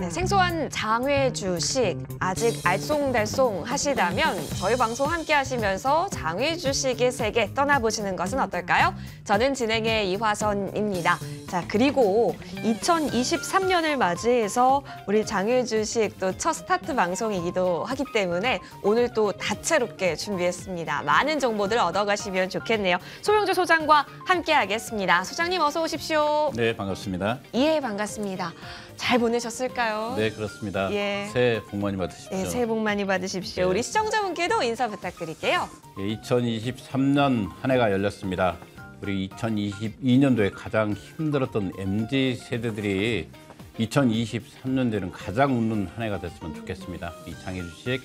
네, 생소한 장외 주식 아직 알쏭달쏭 하시다면 저희 방송 함께 하시면서 장외 주식의 세계 떠나보시는 것은 어떨까요? 저는 진행의 이화선입니다. 자 그리고 2023년을 맞이해서 우리 장효주 씨또 첫 스타트 방송이기도 하기 때문에 오늘 또 다채롭게 준비했습니다. 많은 정보들 얻어가시면 좋겠네요. 소영주 소장과 함께하겠습니다. 소장님 어서 오십시오. 네 반갑습니다. 예 반갑습니다. 잘 보내셨을까요? 네 그렇습니다. 예. 새해 복 많이 받으십시오. 네, 새해 복 많이 받으십시오. 네. 우리 시청자분께도 인사 부탁드릴게요. 예, 2023년 한 해가 열렸습니다. 우리 2022년도에 가장 힘들었던 MZ 세대들이 2023년도에는 가장 웃는 한 해가 됐으면 좋겠습니다. 이 장애주식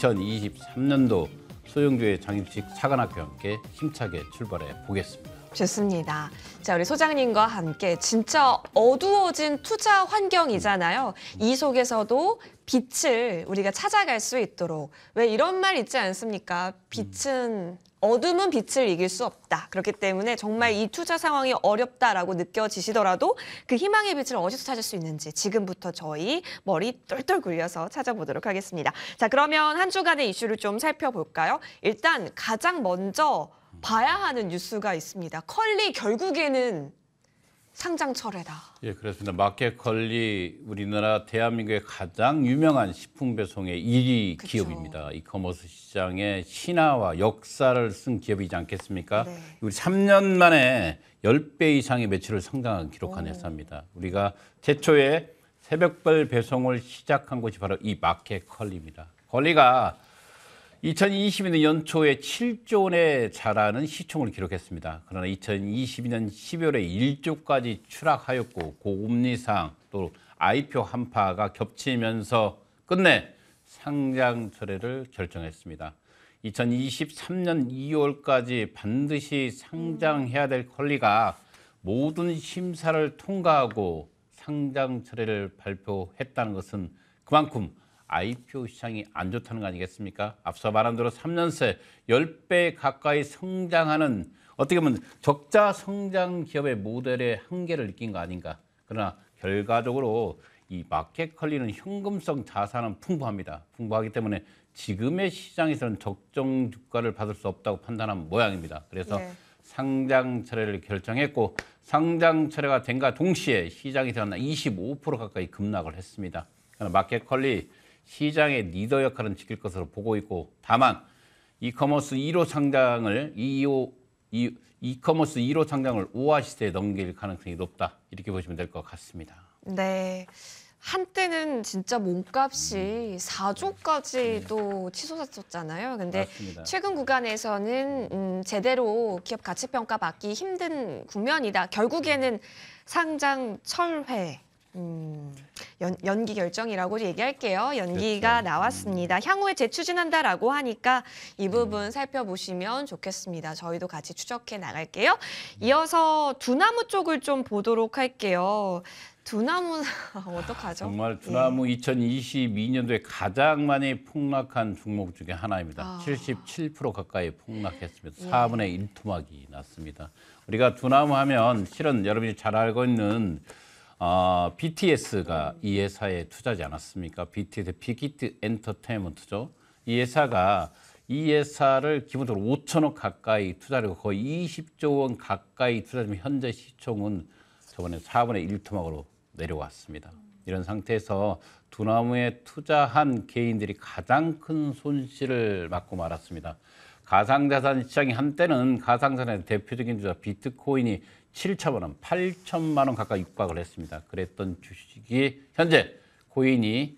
2023년도 소영주의 장애주식 사관학교 함께 힘차게 출발해 보겠습니다. 좋습니다. 자, 우리 소장님과 함께 진짜 어두워진 투자 환경이잖아요. 이 속에서도 빛을 우리가 찾아갈 수 있도록 왜 이런 말 있지 않습니까? 빛은 어둠은 빛을 이길 수 없다. 그렇기 때문에 정말 이 투자 상황이 어렵다라고 느껴지시더라도 그 희망의 빛을 어디서 찾을 수 있는지 지금부터 저희 머리 똘똘 굴려서 찾아보도록 하겠습니다. 자, 그러면 한 주간의 이슈를 좀 살펴볼까요? 일단 가장 먼저 봐야 하는 뉴스가 있습니다. 컬리 결국에는 상장 철회다. 예, 그렇습니다. 마켓컬리 우리나라 대한민국의 가장 유명한 식품 배송의 1위 그쵸. 기업입니다. 이커머스 시장의 신화와 역사를 쓴 기업이지 않겠습니까? 네. 우리 3년 만에 10배 이상의 매출을 성장한 기록한 오. 회사입니다. 우리가 최초의 새벽별 배송을 시작한 곳이 바로 이 마켓컬리입니다. 걸리가 2022년 연초에 7조 원에 자라는 시총을 기록했습니다. 그러나 2022년 12월에 1조까지 추락하였고 고금리 상또 IPO 한파가 겹치면서 끝내 상장 철회를 결정했습니다. 2023년 2월까지 반드시 상장해야 될 권리가 모든 심사를 통과하고 상장 철회를 발표했다는 것은 그만큼 IPO 시장이 안 좋다는 거 아니겠습니까? 앞서 말한 대로 3년 새 10배 가까이 성장하는 어떻게 보면 적자 성장 기업의 모델의 한계를 느낀 거 아닌가. 그러나 결과적으로 이 마켓 컬리는 현금성 자산은 풍부합니다. 풍부하기 때문에 지금의 시장에서는 적정 주가를 받을 수 없다고 판단한 모양입니다. 그래서 네. 상장 철회를 결정했고 상장 철회가 된과 동시에 시장에서 한25% 가까이 급락을 했습니다. 마켓컬리 시장의 리더 역할은 지킬 것으로 보고 있고 다만 이커머스 1호 상장을 2호 이커머스 이 2호 상장을오아시스에 넘길 가능성이 높다 이렇게 보시면 될 것 같습니다. 네. 한때는 진짜 몸값이 4조까지도 음. 치솟았었잖아요. 근데 맞습니다. 최근 구간에서는 음, 제대로 기업 가치평가 받기 힘든 국면이다. 결국에는 음. 상장 철회 음, 연, 연기 결정이라고 얘기할게요. 연기가 그렇죠. 나왔습니다. 향후에 재추진한다라고 하니까 이 음. 부분 살펴보시면 좋겠습니다. 저희도 같이 추적해 나갈게요. 이어서 두나무 쪽을 좀 보도록 할게요. 두나무 어떡하죠? 정말 두나무 2022년도에 예. 가장 많이 폭락한 종목 중에 하나입니다. 아. 77% 가까이 폭락했습니다. 4분의 예. 1 토막이 났습니다. 우리가 두나무 하면 실은 여러분이 잘 알고 있는 아, BTS가 이 회사에 투자하지 않았습니까? BTS 빅히트 엔터테인먼트죠. 이 회사가 이 회사를 기본적으로 5천억 가까이 투자를 거의 20조 원 가까이 투자하면 현재 시총은 저번에 4분의 1 토막으로 내려왔습니다. 이런 상태에서 두나무에 투자한 개인들이 가장 큰 손실을 맞고 말았습니다. 가상자산 시장이 한때는 가상자산의 대표적인 주자 비트코인이 7차만은 8천만 원 가까이 육박을 했습니다. 그랬던 주식이 현재 코인이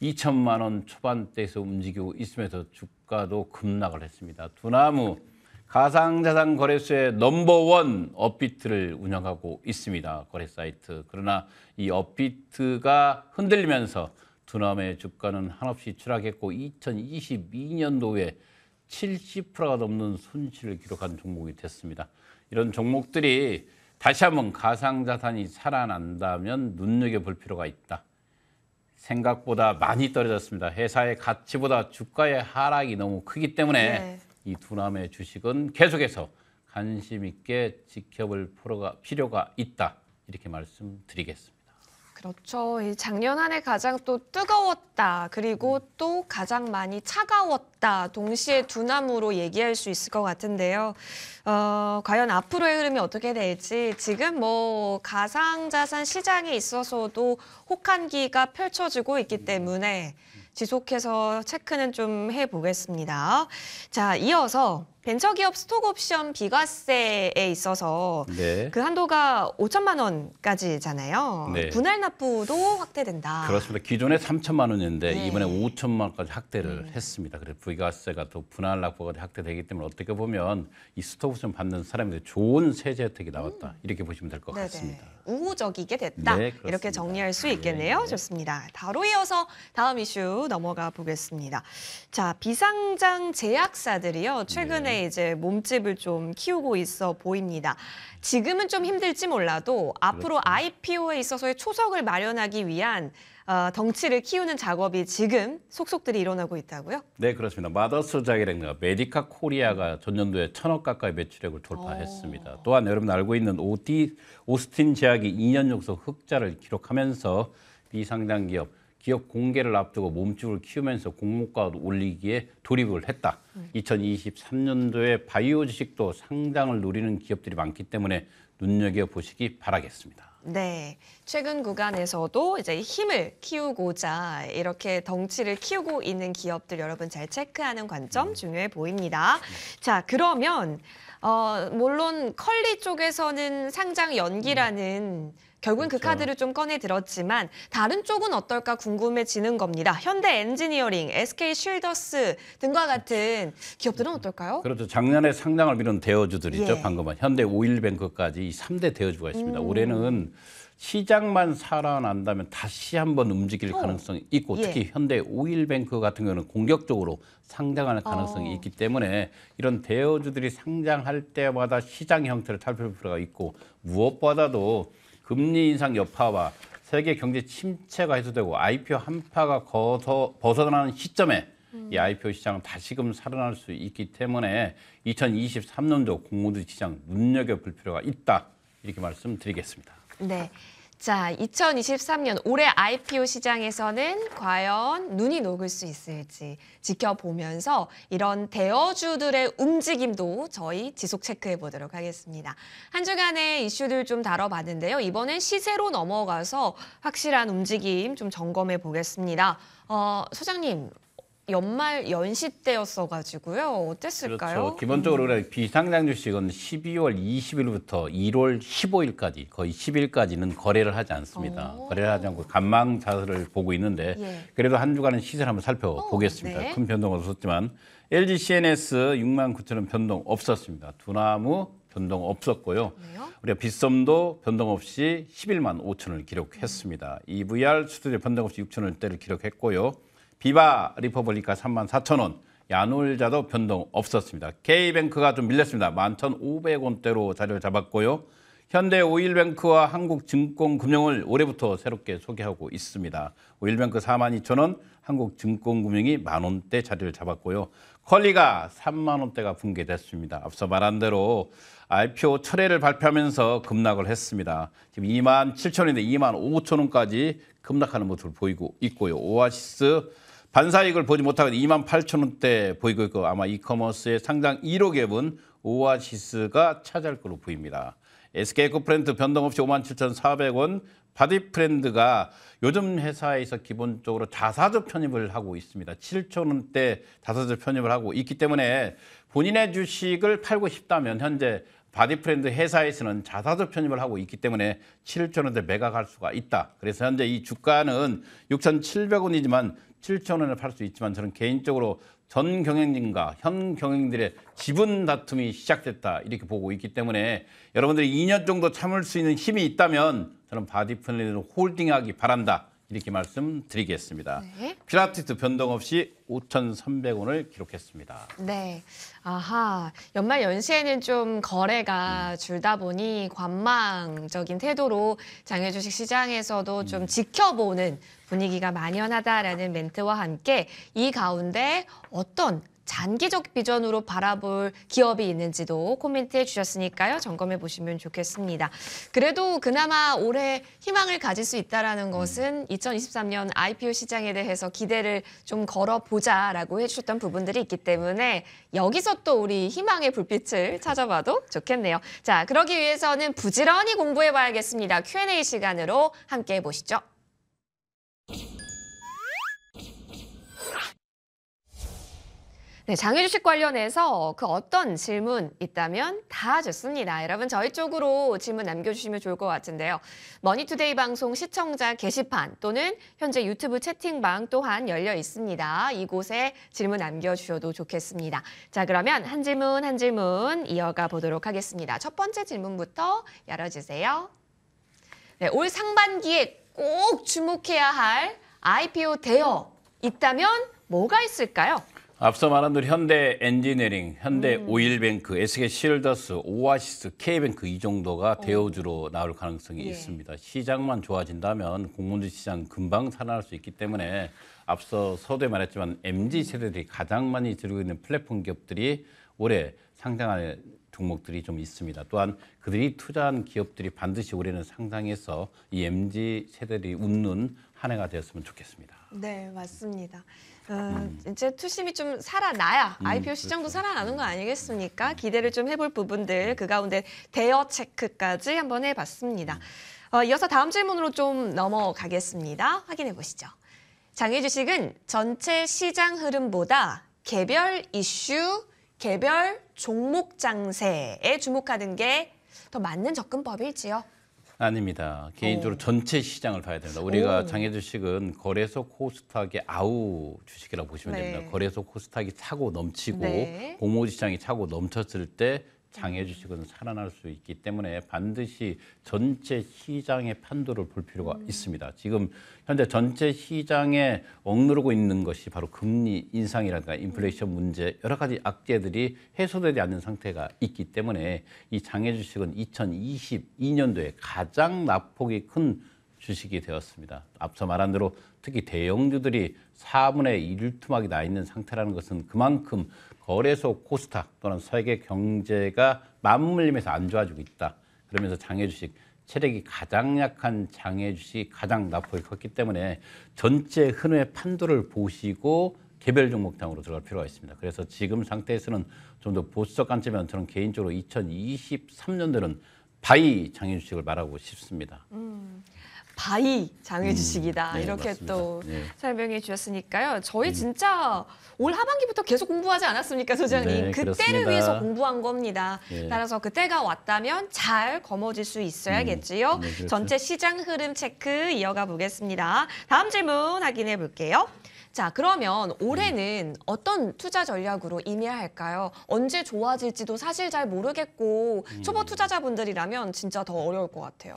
2천만 원 초반대에서 움직이고 있음에서 주가도 급락을 했습니다. 두나무 가상자산 거래소의 넘버원 업비트를 운영하고 있습니다. 거래 사이트. 그러나 이 업비트가 흔들리면서 두나무의 주가는 한없이 추락했고 2022년도에 70%가 넘는 손실을 기록한 종목이 됐습니다. 이런 종목들이 다시 한번 가상자산이 살아난다면 눈여겨볼 필요가 있다. 생각보다 많이 떨어졌습니다. 회사의 가치보다 주가의 하락이 너무 크기 때문에 네. 이 두남의 주식은 계속해서 관심 있게 지켜볼 필요가, 있다. 이렇게 말씀드리겠습니다. 그렇죠. 작년 한 해 가장 또 뜨거웠다. 그리고 음. 또 가장 많이 차가웠다. 동시에 두나무로 얘기할 수 있을 것 같은데요. 어, 과연 앞으로의 흐름이 어떻게 될지 지금 뭐 가상자산 시장에 있어서도 혹한기가 펼쳐지고 있기 음. 때문에 음. 지속해서 체크는 좀 해보겠습니다. 자, 이어서 벤처기업 스톡옵션 비과세에 있어서 네. 그 한도가 5천만 원까지잖아요. 네. 분할 납부도 확대된다. 그렇습니다. 기존에 3천만 원인데 네. 이번에 5천만 원까지 확대를 음. 했습니다. 그래서 비과세가 또 분할 납부가 확대되기 때문에 어떻게 보면 이 스톡옵션 받는 사람들 좋은 세제 혜택이 나왔다. 음. 이렇게 보시면 될 것 같습니다. 우호적이게 됐다. 네, 이렇게 정리할 수 있겠네요. 네. 좋습니다. 바로 이어서 다음 이슈 넘어가 보겠습니다. 자, 비상장 제약사들이요. 네. 최근에 최근에 네, 이제 몸집을 좀 키우고 있어 보입니다. 지금은 좀 힘들지 몰라도 앞으로 IPO에 그렇죠. 있어서의 초석을 마련하기 위한 어, 덩치를 키우는 작업이 지금 속속들이 일어나고 있다고요? 네, 그렇습니다. 마더스 자이랭과 메디카 코리아가 전년도에 천억 가까이 매출액을 돌파했습니다. 오. 어. 또한 여러분 알고 있는 오디, 오스틴 제약이 2년 연속 흑자를 기록하면서 비상장 기업 기업 공개를 앞두고 몸집을 키우면서 공모가 올리기에 돌입을 했다. 2023년도에 바이오 주식도 상당을 노리는 기업들이 많기 때문에 눈여겨 보시기 바라겠습니다. 네. 최근 구간에서도 이제 힘을 키우고자 이렇게 덩치를 키우고 있는 기업들 여러분 잘 체크하는 관점 네. 중요해 보입니다. 자, 그러면 어 물론 컬리 쪽에서는 상장 연기라는 결국은 그 그렇죠. 그 카드를 좀 꺼내 들었지만 다른 쪽은 어떨까 궁금해지는 겁니다. 현대 엔지니어링, SK 쉴더스 등과 그렇죠. 같은 기업들은 어떨까요? 그렇죠. 작년에 상장을 미룬 대여주들이죠. 예. 방금은 현대 오일뱅크까지 3대 대여주가 있습니다. 음. 올해는 시장만 살아난다면 다시 한번 움직일 어. 가능성이 있고 예. 특히 현대 오일뱅크 같은 경우는 공격적으로 상장하 어. 가능성이 어. 있기 때문에 이런 대여주들이 상장할 때마다 시장 형태를 살펴볼 필요가 있고 무엇보다도 금리 인상 여파와 세계 경제 침체가 해소되고 IPO 한파가 거서, 벗어나는 시점에 이 IPO 시장은 다시금 살아날 수 있기 때문에 2023년도 공모주 시장 눈여겨볼 필요가 있다 이렇게 말씀드리겠습니다. 네. 자, 2023년 올해 IPO 시장에서는 과연 눈이 녹을 수 있을지 지켜보면서 이런 대여주들의 움직임도 저희 지속 체크해 보도록 하겠습니다. 한 주간의 이슈들 좀 다뤄봤는데요. 이번엔 시세로 넘어가서 확실한 움직임 좀 점검해 보겠습니다. 어, 소장님, 연말 연시 때였어가지고요. 어땠을까요? 그렇죠. 기본적으로 음. 비상장주식은 12월 20일부터 1월 15일까지 거의 10일까지는 거래를 하지 않습니다. 오. 어. 거래를 하지 않고 관망 자세를 보고 있는데 예. 그래도 한 주간은 시세를 한번 살펴보겠습니다. 오, 어, 네. 큰 변동 없었지만 LG CNS 6만 9천 원 변동 없었습니다. 두나무 변동 없었고요. 왜요? 우리가 빗썸도 변동 없이 11만 5천 원을 기록했습니다. EVR 음. 수수료 변동 없이 6천 원대를 기록했고요. 비바 리퍼블리카 34,000원, 야놀자도 변동 없었습니다. K뱅크가 좀 밀렸습니다. 11,500원대로 자리를 잡았고요. 현대 오일뱅크와 한국증권금융을 올해부터 새롭게 소개하고 있습니다. 오일뱅크 42,000원, 한국증권금융이 만원대 자리를 잡았고요. 컬리가 3만원대가 붕괴됐습니다. 앞서 말한 대로 IPO 철회를 발표하면서 급락을 했습니다. 지금 2 7 0 0 0원인데2 5 0 0 0원까지 급락하는 모습을 보이고 있고요. 오아시스 반사익을 보지 못하고 2만 8천 원대 보이고 있고 아마 이커머스의 상장 1억의 분 오아시스가 차지할 것으로 보입니다. SK 코프렌트 변동 없이 5만 7,400원, 바디프렌드가 요즘 회사에서 기본적으로 자사적 편입을 하고 있습니다. 7,000원대 자사적 편입을 하고 있기 때문에 본인의 주식을 팔고 싶다면 현재 바디프렌드 회사에서는 자사주 편입을 하고 있기 때문에 7천 원대 매각할 수가 있다. 그래서 현재 이 주가는 6,700원이지만 7천 원에 팔수 있지만 저는 개인적으로 전 경영진과 현 경영들의 지분 다툼이 시작됐다 이렇게 보고 있기 때문에 여러분들이 2년 정도 참을 수 있는 힘이 있다면 저는 바디프렌드 홀딩하기 바란다. 이렇게 말씀드리겠습니다. 네. 피라티트 변동 없이 5,300원을 기록했습니다. 네. 아하. 연말 연시에는 좀 거래가 음. 줄다 보니 관망적인 태도로 장외 주식 시장에서도 음. 좀 지켜보는 분위기가 만연하다라는 멘트와 함께 이 가운데 어떤 장기적 비전으로 바라볼 기업이 있는지도 코멘트해 주셨으니까요. 점검해 보시면 좋겠습니다. 그래도 그나마 올해 희망을 가질 수 있다라는 음. 것은 2023년 IPO 시장에 대해서 기대를 좀 걸어보자라고 해주셨던 부분들이 있기 때문에 여기서 또 우리 희망의 불빛을 찾아봐도 좋겠네요. 자, 그러기 위해서는 부지런히 공부해 봐야겠습니다. Q&A 시간으로 함께 해 보시죠. 네, 장애 주식 관련해서 그 어떤 질문 있다면 다 좋습니다. 여러분 저희 쪽으로 질문 남겨주시면 좋을 것 같은데요. 머니투데이 방송 시청자 게시판 또는 현재 유튜브 채팅방 또한 열려 있습니다. 이곳에 질문 남겨주셔도 좋겠습니다. 자 그러면 한 질문 한 질문 이어가 보도록 하겠습니다. 첫 번째 질문부터 열어주세요. 네, 올 상반기에 꼭 주목해야 할 IPO 대여 있다면 뭐가 있을까요? 앞서 말한 대로 현대 엔지니어링, 현대 음. 오일뱅크, SK 실더스, 오아시스, K뱅크 이 정도가 어. 대우주로 나올 가능성이 예. 있습니다. 시장만 좋아진다면 공문주 시장 금방 살아날 수 있기 때문에 앞서 서두에 말했지만 MZ 세대들이 가장 많이 들고 있는 플랫폼 기업들이 올해 상장할 종목들이 좀 있습니다. 또한 그들이 투자한 기업들이 반드시 올해는 상장해서 이 MZ 세대들이 웃는 한 해가 되었으면 좋겠습니다. 네, 맞습니다. 어, 음. 이제 투심이 좀 살아나야 IPO 음, 시장도 그렇죠. 살아나는 거 아니겠습니까? 음. 기대를 좀 해볼 부분들 그 가운데 대여 체크까지 한번 해봤습니다. 어, 이어서 다음 질문으로 좀 넘어가겠습니다. 확인해 보시죠. 장외 주식은 전체 시장 흐름보다 개별 이슈, 개별 종목 장세에 주목하는 게 더 맞는 접근법이지요. 아닙니다. 개인적으로 오. 어. 전체 시장을 봐야 됩니다. 우리가 장애 주식은 거래소 코스닥의 아우 주식이라고 보시면 네. 됩니다. 거래소 코스닥이 차고 넘치고 네. 공모주시장이 차고 넘쳤을 때 장애 주식은 살아날 수 있기 때문에 반드시 전체 시장의 판도를 볼 필요가 음. 있습니다. 지금 현재 전체 시장에 억누르고 있는 것이 바로 금리 인상이라든가 인플레이션 문제 여러 가지 악재들이 해소되지 않는 상태가 있기 때문에 이 장애 주식은 2022년도에 가장 낙폭이 큰 주식이 되었습니다. 앞서 말한 대로 특히 대형주들이 4분의 1 투막이 나 있는 상태라는 것은 그만큼 거래소 코스닥 또는 세계 경제가 맞물리면서 안 좋아지고 있다. 그러면서 장외 주식 체력이 가장 약한 장외 주식이 가장 낙폭이 컸기 때문에 전체 흔후의 판도를 보시고 개별 종목당으로 들어갈 필요가 있습니다. 그래서 지금 상태에서는 좀 더 보수적 관점이면 저는 개인적으로 2 0 2 3년들은 바이 장외 주식을 말하고 싶습니다. 음. 바이 장외 주식이다 음, 네, 이렇게 맞습니다. 또 네. 예. 설명해 주셨으니까요. 저희 음. 진짜 올 하반기부터 계속 공부하지 않았습니까, 소장님? 네, 그때를 그렇습니다. 위해서 공부한 겁니다. 예. 따라서 그때가 왔다면 잘 거머쥘 수 있어야겠지요. 음, 네, 그렇죠. 전체 시장 흐름 체크 이어가 보겠습니다. 다음 질문 확인해 볼게요. 자 그러면 올해는 음. 어떤 투자 전략으로 임해야 할까요? 언제 좋아질지도 사실 잘 모르겠고 음. 초보 투자자분들이라면 진짜 더 어려울 것 같아요.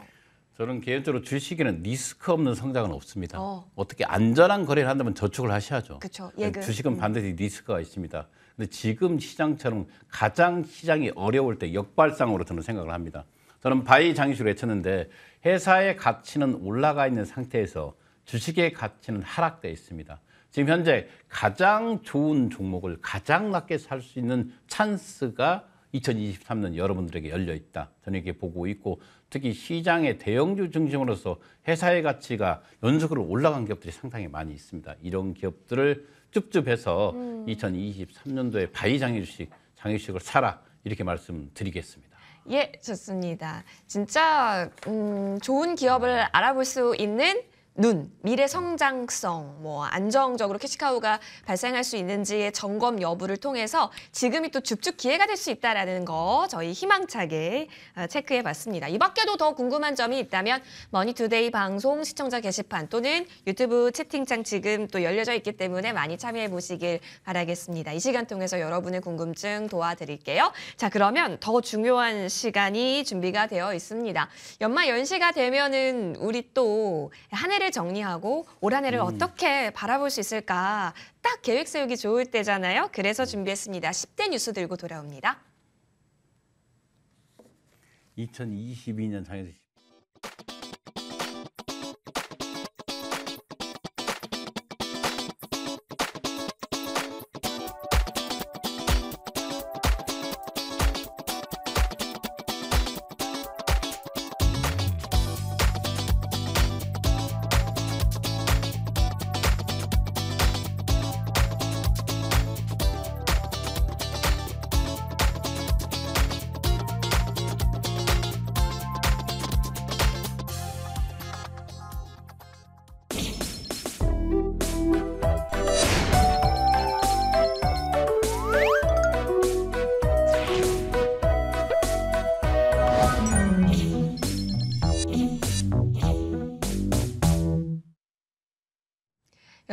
저는 개인적으로 주식에는 리스크 없는 성장은 없습니다. 어. 떻게 안전한 거래를 한다면 저축을 하셔야죠. 그쵸, 예 주식은 음. 반드시 리스크가 있습니다. 근데 지금 시장처럼 가장 시장이 어려울 때 역발상으로 저는 생각을 합니다. 저는 바이 장식으로 외쳤는데 회사의 가치는 올라가 있는 상태에서 주식의 가치는 하락돼 있습니다. 지금 현재 가장 좋은 종목을 가장 낮게 살 수 있는 찬스가 2023년 여러분들에게 열려 있다. 저는 이렇게 보고 있고 특히 시장의 대형주 중심으로서 회사의 가치가 연속으로 올라간 기업들이 상당히 많이 있습니다. 이런 기업들을 쭉쭉해서 음. 2023년도에 바이 장유식, 장유식을 사라 이렇게 말씀드리겠습니다. 예, 좋습니다. 진짜 음, 좋은 기업을 알아볼 수 있는 눈, 미래 성장성, 뭐 안정적으로 캐시카우가 발생할 수 있는지의 점검 여부를 통해서 지금이 또 줍줍 기회가 될 수 있다라는 거 저희 희망차게 아, 체크해 봤습니다. 이 밖에도 더 궁금한 점이 있다면 머니투데이 방송 시청자 게시판 또는 유튜브 채팅창 지금 또 열려져 있기 때문에 많이 참여해 보시길 바라겠습니다. 이 시간 통해서 여러분의 궁금증 도와드릴게요. 자, 그러면 더 중요한 시간이 준비가 되어 있습니다. 연말 연시가 되면은 우리 또 하늘 해를 정리하고 올한 해를 음. 어떻게 바라볼 수 있을까 딱 계획 세우기 좋을 때잖아요. 그래서 준비했습니다. 10대 뉴스 들고 돌아옵니다. 2022년 장애식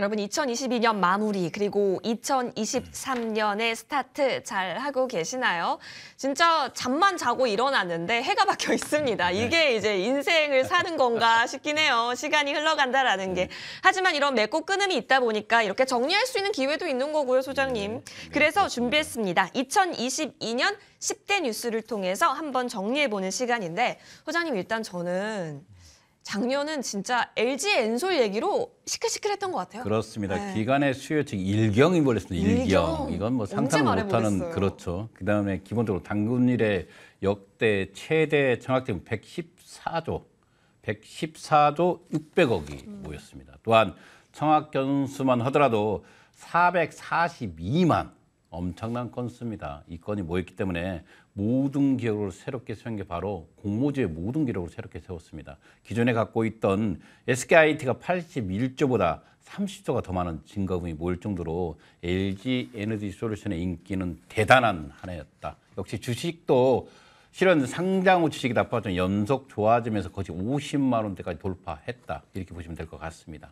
여러분 2022년 마무리 그리고 2023년의 스타트 잘 하고 계시나요? 진짜 잠만 자고 일어났는데 해가 바뀌어 있습니다. 네. 이게 이제 인생을 사는 건가 싶긴 해요. 시간이 흘러간다라는 게. 하지만 이런 맺고 끊음이 있다 보니까 이렇게 정리할 수 있는 기회도 있는 거고요, 소장님. 음, 네. 그래서 준비했습니다. 2022년 10대 뉴스를 통해서 한번 정리해보는 시간인데 소장님 일단 저는 작년은 진짜 LG 엔솔 얘기로 시끌시끌했던 것 같아요. 그렇습니다. 네. 기간의 수요층 일경이 몰렸습니다. 일경. 일경. 이건 뭐 상상을 못하는 그렇죠. 그다음에 기본적으로 당근일의 역대 최대 청약금 114조, 114조 600억이 음. 모였습니다. 또한 청약 건수만 하더라도 442만 엄청난 건수입니다. 이 건이 뭐였기 때문에 모든 기록을 새롭게 세운 게 바로 공모주의 모든 기록을 새롭게 세웠습니다. 기존에 갖고 있던 SKIT가 81조보다 30조가 더 많은 증거금이 모일 정도로 LG 에너지 솔루션의 인기는 대단한 하나였다 역시 주식도 실은 상장 후 주식이 나빠져 연속 좋아지면서 거의 50만 원대까지 돌파했다. 이렇게 보시면 될 것 같습니다.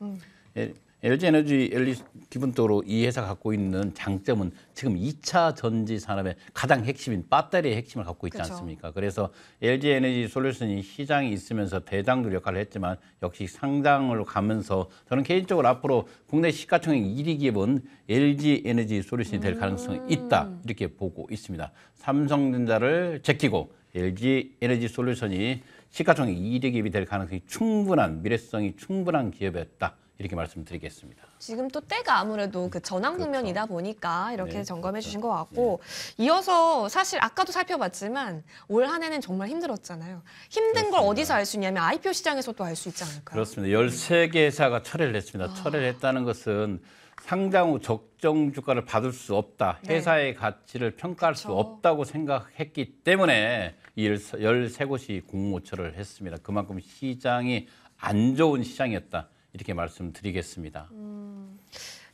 음. 예, LG 에너지 엘리 기본적으로 이 회사 갖고 있는 장점은 지금 2차 전지 산업의 가장 핵심인 배터리의 핵심을 갖고 있지 그렇 않습니까? 그래서 LG 에너지 솔루션이 시장에 있으면서 대장도 역할을 했지만 역시 상장으로 가면서 저는 개인적으로 앞으로 국내 시가총액 1위 기업은 LG 에너지 솔루션이 될 가능성이 음. 있다 이렇게 보고 있습니다. 삼성전자를 제끼고 LG 에너지 솔루션이 시가총액 1위 기업이 될 가능성이 충분한 미래성이 충분한 기업이었다. 이렇게 말씀드리겠습니다. 지금 또 때가 아무래도 그 전황 국면이다 그렇죠. 보니까 이렇게 네, 점검해 주신 그렇죠. 것 같고 네. 이어서 사실 아까도 살펴봤지만 올 한 해는 정말 힘들었잖아요. 힘든 그렇습니다. 걸 어디서 알 수 있냐면 IPO 시장에서 또 알 수 있지 않을까요? 그렇습니다. 13개사가 철회를 했습니다. 아. 철회를 했다는 것은 상장 후 적정 주가를 받을 수 없다. 네. 회사의 가치를 평가할 그렇죠. 수 없다고 생각했기 때문에 열세 곳이 공모처를 했습니다. 그만큼 시장이 안 좋은 시장이었다. 이렇게 말씀드리겠습니다. 음,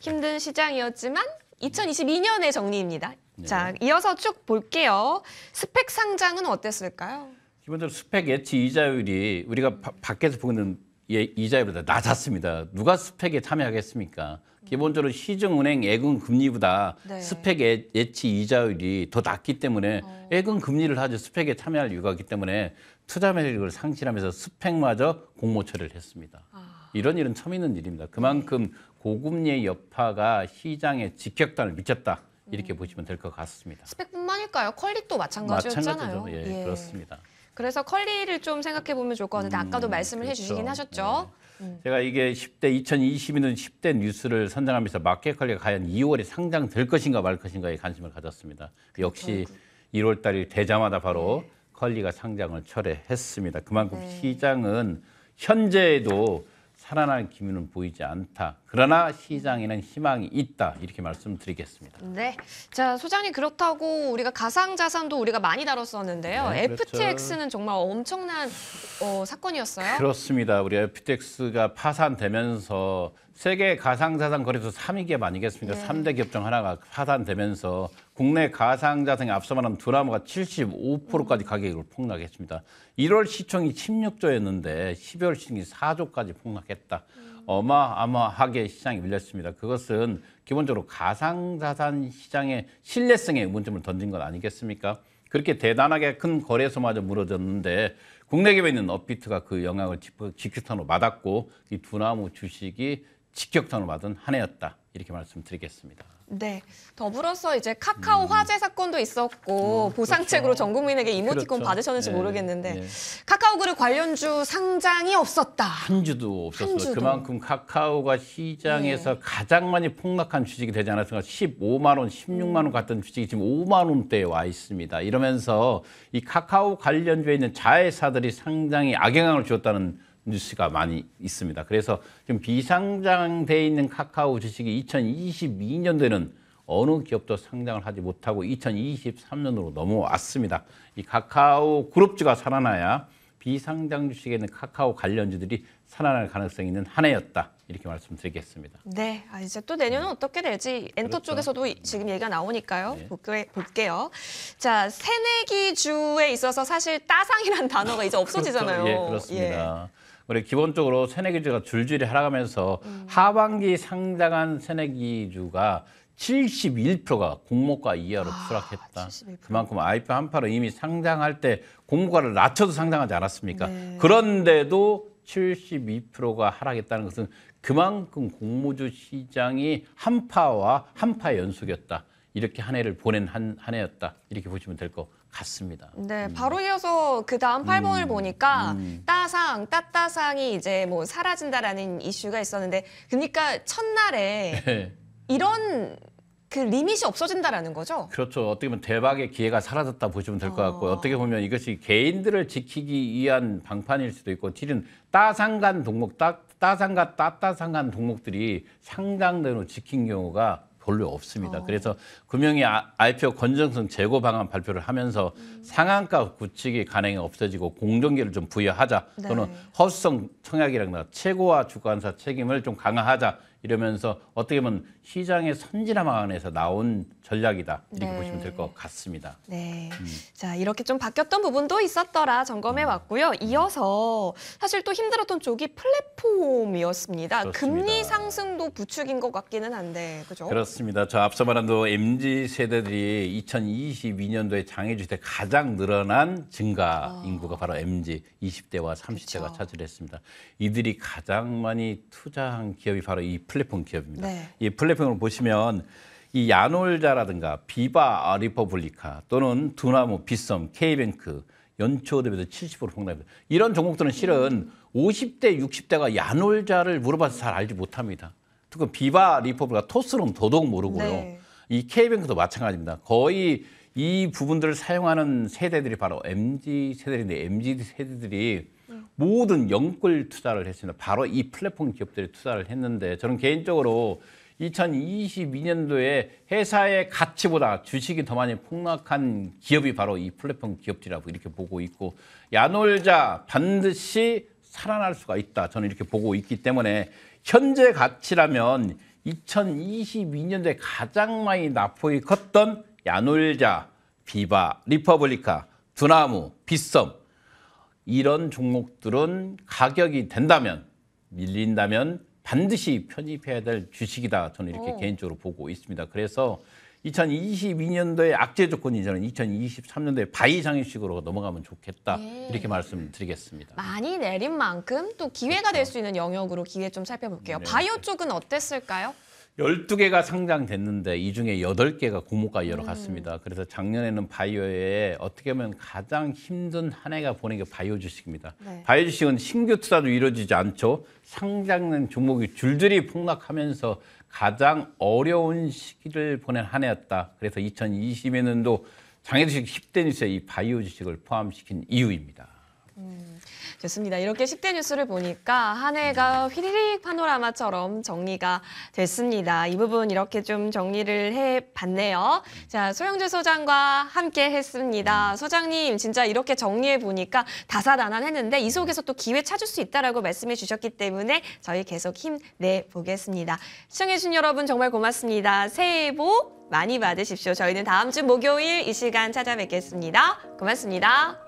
힘든 시장이었지만 2022년의 정리입니다. 네. 자, 이어서 쭉 볼게요. 스펙 상장은 어땠을까요? 기본적으로 스펙 예치 이자율이 우리가 바, 밖에서 보는 예, 이자율보다 낮았습니다. 누가 스펙에 참여하겠습니까? 기본적으로 음. 시중은행 예금 금리보다 네. 스펙 예, 치 이자율이 더 낮기 때문에 어. 예금 금리를 하지 스펙에 참여할 이유가 있기 때문에 투자 매력을 상실하면서 스펙마저 공모 처리를 했습니다. 아. 이런 일은 처음 있는 일입니다. 그만큼 네. 고금리의 여파가 시장에 직격탄을 미쳤다. 이렇게 음. 보시면 될 것 같습니다. 스펙뿐만일까요? 컬리도 마찬가지였잖아요. 마찬가지죠. 예, 예. 그렇습니다. 그래서 컬리를 좀 생각해 보면 좋을 것 같은데 음, 아까도 말씀을 그렇죠. 해주시긴 예. 하셨죠. 네. 제가 이게 10대 2022년 10대 뉴스를 선정하면서 마켓 컬리가 과연 2월에 상장될 것인가 말 것인가에 관심을 가졌습니다. 역시 그렇구나. 1월 달이 되자마자 바로 네. 컬리가 상장을 철회했습니다. 그만큼 네. 시장은 현재에도 살아날 기미는 보이지 않다. 그러나 시장에는 희망이 있다. 이렇게 말씀드리겠습니다. 네. 자, 소장님 그렇다고 우리가 가상 자산도 우리가 많이 다뤘었는데요. 네, 그렇죠. FTX는 정말 엄청난 어, 사건이었어요. 그렇습니다. 우리 FTX가 파산되면서 세계 가상자산 거래소 3위 기업 아니겠습니까? 네. 3대 기업 중 하나가 파산되면서 국내 가상자산이 앞서 말한 드라마가 75%까지 가격을 폭락했습니다. 1월 시총이 16조였는데 12월 시총이 4조까지 폭락했다. 음. 어마어마하게 시장이 밀렸습니다. 그것은 기본적으로 가상자산 시장의 신뢰성에 문점을 던진 것 아니겠습니까? 그렇게 대단하게 큰 거래소마저 무너졌는데 국내 기업에 있는 업비트가 그 영향을 직격탄으로 맞았고 이 두나무 주식이 직격탄을 받은한 해였다. 이렇게 말씀드리겠습니다. 네. 더불어서 이제 카카오 음. 화재 사건도 있었고 음, 그렇죠. 보상책으로 그렇죠. 전 국민에게 이모티콘 그렇죠. 받으셨는지 네. 모르겠는데 네. 카카오 그룹 관련주 상장이 없었다. 한 주도 없었어요. 한 주도. 그만큼 카카오가 시장에서 네. 가장 많이 폭락한 주식이 되지 않았을까? 15만 원, 16만 원 음. 같은 주식이 지금 5만 원대에 와 있습니다. 이러면서 이 카카오 관련주에 있는 자회사들이 상당히 악영향을 주었다는 뉴스가 많이 있습니다. 그래서 지금 비상장돼 있는 카카오 주식이 2022년도에는 어느 기업도 상장을 하지 못하고 2023년으로 넘어왔습니다. 이 카카오 그룹주가 살아나야 비상장 주식에 있는 카카오 관련주들이 살아날 가능성이 있는 한 해였다. 이렇게 말씀드리겠습니다. 네, 아, 이제 또 내년은 어떻게 될지 엔터 그렇죠. 쪽에서도 지금 얘기가 나오니까요. 네. 볼게요. 자, 새내기주에 있어서 사실 따상이란 단어가 이제 그렇죠. 없어지잖아요. 그렇죠. 예, 그렇습니다. 예. 우리 기본적으로 세내기 주가 줄줄이 하락하면서 음. 하반기 상장한 세내기 주가 71%가 공모가 이하로 아, 추락했다. 아, 그만큼 아이프 한파로 이미 상장할 때 공모가를 낮춰도 상장하지 않았습니까? 네. 그런데도 72%가 하락했다는 것은 그만큼 공모주 시장이 한파와 한파 연속이었다. 이렇게 한 해를 보낸 한, 한 해였다. 이렇게 보시면 될것 같습니다. 네, 음. 바로 이어서 그 다음 8번을 음. 보니까 음. 따상, 따따상이 이제 뭐 사라진다라는 이슈가 있었는데 그러니까 첫날에 네. 이런 그 리밋이 없어진다라는 거죠? 그렇죠. 어떻게 보면 대박의 기회가 사라졌다 보시면 될것 아. 같고 어떻게 보면 이것이 개인들을 지키기 위한 방판일 수도 있고 실은 따상간 동목, 따, 따상과 따따상간 동목들이 상당 대로 지킨 경우가 별로 없습니다. 어. 그래서 금융위 IPO 건전성 제고 방안 발표를 하면서 음. 상한가 구축이 가능이 없어지고 공정기를 좀 부여하자 네. 또는 허수성 청약이라든가 최고와 주관사 책임을 좀 강화하자 이러면서 어떻게 보면 시장의 선진화 방안에서 나온 전략이다 이렇게 네. 보시면 될 것 같습니다. 네, 음. 자 이렇게 좀 바뀌었던 부분도 있었더라 점검해 음. 왔고요. 이어서 사실 또 힘들었던 쪽이 플랫폼이었습니다. 그렇습니다. 금리 상승도 부추긴 것 같기는 한데 그죠? 그렇습니다. 저 앞서 말한 또 mz 세대들이 2022년도에 장애주택 가장 늘어난 증가 아. 인구가 바로 mz 20대와 30대가 그쵸. 차지했습니다. 이들이 가장 많이 투자한 기업이 바로 이 플랫폼 기업입니다. 네. 이 플랫폼을 보시면 이 야놀자라든가 비바 리퍼블리카 또는 두나무, 비썸, 케이뱅크 연초 대비해서 70% 폭락입니다. 이런 종목들은 실은 50대, 60대가 야놀자를 물어봐서 잘 알지 못합니다. 특히 비바 리퍼블리카 토스는 더더욱 모르고요. 네. 이 케이뱅크도 마찬가지입니다. 거의 이 부분들을 사용하는 세대들이 바로 MZ 세대인데 MZ 세대들이 음. 모든 영끌 투자를 했습니다. 바로 이 플랫폼 기업들이 투자를 했는데 저는 개인적으로 2022년도에 회사의 가치보다 주식이 더 많이 폭락한 기업이 바로 이 플랫폼 기업들이라고 이렇게 보고 있고 야놀자 반드시 살아날 수가 있다. 저는 이렇게 보고 있기 때문에 현재 가치라면 2022년도에 가장 많이 납포에 컸던 야놀자, 비바, 리퍼블리카, 두나무, 빗썸 이런 종목들은 가격이 된다면 밀린다면 반드시 편입해야 될 주식이다 저는 이렇게 오. 개인적으로 보고 있습니다. 그래서 2022년도에 악재 조건이 저는 2023년도에 바이 장애식으로 넘어가면 좋겠다 예. 이렇게 말씀드리겠습니다. 많이 내린 만큼 또 기회가 그렇죠. 될수 있는 영역으로 기회 좀 살펴볼게요. 네. 바이오 쪽은 어땠을까요? 12개가 상장됐는데 이 중에 8개가 고모가열어 음. 갔습니다. 그래서 작년에는 바이오에 어떻게 보면 가장 힘든 한 해가 보낸 게 바이오 주식입니다. 네. 바이오 주식은 신규 투자도 이루어지지 않죠. 상장된 종목이 줄줄이 폭락하면서 가장 어려운 시기를 보낸 한 해였다. 그래서 2022년도 장애 주식 10대 뉴스에 이 바이오 주식을 포함시킨 이유입니다. 음, 좋습니다. 이렇게 10대 뉴스를 보니까 한 해가 휘리릭 파노라마처럼 정리가 됐습니다. 이 부분 이렇게 좀 정리를 해봤네요. 자, 소영재 소장과 함께 했습니다. 소장님, 진짜 이렇게 정리해보니까 다사다난했는데 이 속에서 또 기회 찾을 수 있다라고 말씀해 주셨기 때문에 저희 계속 힘내보겠습니다. 시청해주신 여러분 정말 고맙습니다. 새해 복 많이 받으십시오. 저희는 다음 주 목요일 이 시간 찾아뵙겠습니다. 고맙습니다.